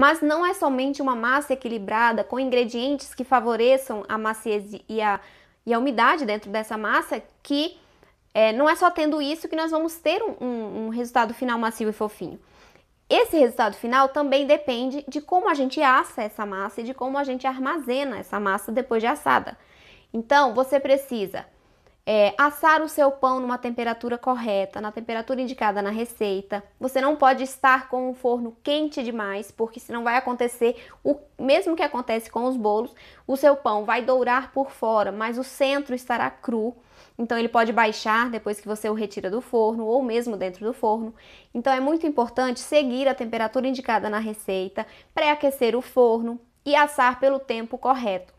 Mas não é somente uma massa equilibrada com ingredientes que favoreçam a maciez e a, e a umidade dentro dessa massa que é, não é só tendo isso que nós vamos ter um, um, um resultado final macio e fofinho. Esse resultado final também depende de como a gente assa essa massa e de como a gente armazena essa massa depois de assada. Então, você precisa é, assar o seu pão numa temperatura correta, na temperatura indicada na receita. Você não pode estar com o forno quente demais, porque senão vai acontecer o mesmo que acontece com os bolos: o seu pão vai dourar por fora, mas o centro estará cru. Então ele pode baixar depois que você o retira do forno ou mesmo dentro do forno. Então é muito importante seguir a temperatura indicada na receita, pré-aquecer o forno e assar pelo tempo correto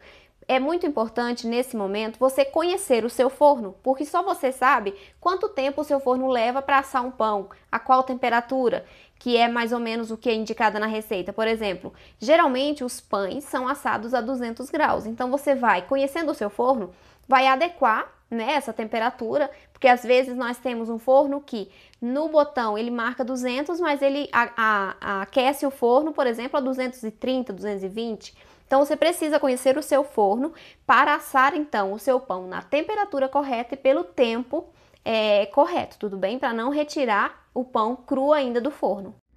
é muito importante nesse momento você conhecer o seu forno, porque só você sabe quanto tempo o seu forno leva para assar um pão, a qual temperatura, que é mais ou menos o que é indicada na receita. Por exemplo, geralmente os pães são assados a 200 graus, então você vai conhecendo o seu forno, vai adequar né, essa temperatura, porque às vezes nós temos um forno que no botão ele marca 200, mas ele a, a, a aquece o forno, por exemplo, a 230, 220. Então você precisa conhecer o seu forno para assar então o seu pão na temperatura correta e pelo tempo é, correto, tudo bem? Para não retirar o pão cru ainda do forno.